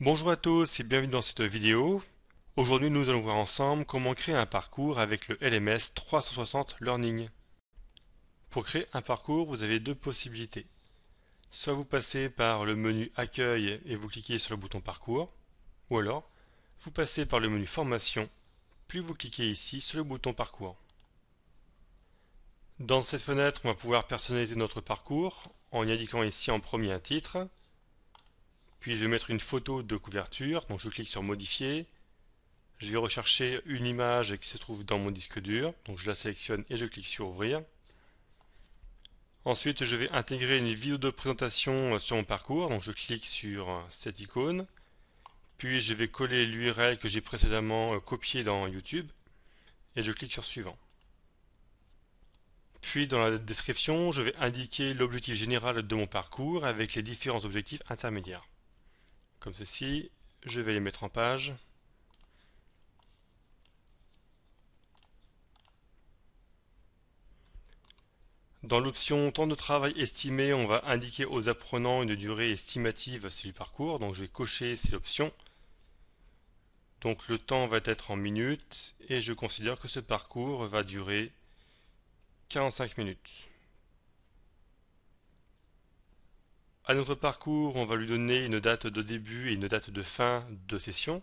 Bonjour à tous et bienvenue dans cette vidéo. Aujourd'hui nous allons voir ensemble comment créer un parcours avec le LMS 360 Learning. Pour créer un parcours, vous avez deux possibilités. Soit vous passez par le menu Accueil et vous cliquez sur le bouton Parcours, ou alors vous passez par le menu Formation, puis vous cliquez ici sur le bouton Parcours. Dans cette fenêtre, on va pouvoir personnaliser notre parcours en y indiquant ici en premier un titre, puis je vais mettre une photo de couverture, donc je clique sur modifier. Je vais rechercher une image qui se trouve dans mon disque dur, donc je la sélectionne et je clique sur ouvrir. Ensuite, je vais intégrer une vidéo de présentation sur mon parcours, donc je clique sur cette icône. Puis je vais coller l'URL que j'ai précédemment euh, copié dans YouTube et je clique sur suivant. Puis dans la description, je vais indiquer l'objectif général de mon parcours avec les différents objectifs intermédiaires comme ceci. Je vais les mettre en page. Dans l'option temps de travail estimé, on va indiquer aux apprenants une durée estimative sur le parcours. Donc je vais cocher cette option. Donc le temps va être en minutes et je considère que ce parcours va durer 45 minutes. À notre parcours, on va lui donner une date de début et une date de fin de session.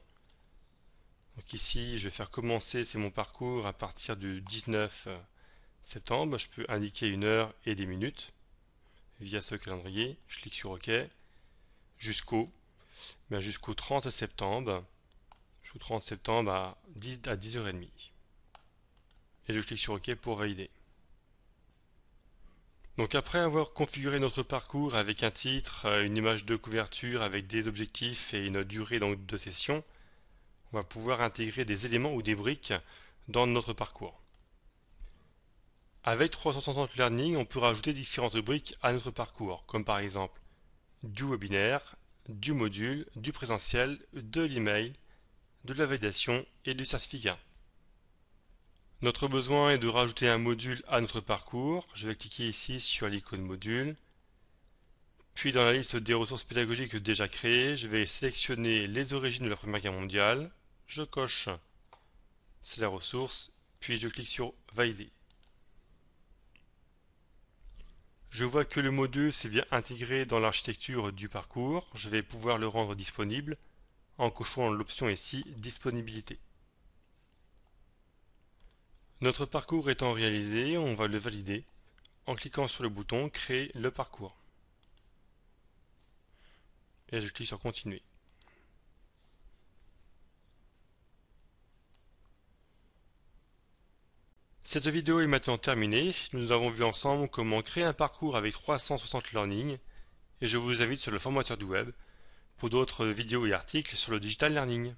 Donc ici, je vais faire commencer, c'est mon parcours à partir du 19 euh, septembre. Je peux indiquer une heure et des minutes via ce calendrier. Je clique sur OK jusqu'au ben, jusqu'au 30 septembre. Jusqu'au 30 septembre à, 10, à 10h30. Et je clique sur OK pour valider après avoir configuré notre parcours avec un titre, euh, une image de couverture avec des objectifs et une durée de session, on va pouvoir intégrer des éléments ou des briques dans notre parcours. Avec 360 Learning, on peut rajouter différentes briques à notre parcours, comme par exemple du webinaire, du module, du présentiel, de l'email, de la validation et du certificat. Notre besoin est de rajouter un module à notre parcours. Je vais cliquer ici sur l'icône module. Puis dans la liste des ressources pédagogiques déjà créées, je vais sélectionner les origines de la Première Guerre mondiale. Je coche c'est la ressource, puis je clique sur Valider. Je vois que le module s'est bien intégré dans l'architecture du parcours. Je vais pouvoir le rendre disponible en cochant l'option ici Disponibilité. Notre parcours étant réalisé, on va le valider en cliquant sur le bouton Créer le parcours. Et je clique sur Continuer. Cette vidéo est maintenant terminée. Nous avons vu ensemble comment créer un parcours avec 360 learning et je vous invite sur le formateur du web pour d'autres vidéos et articles sur le digital learning.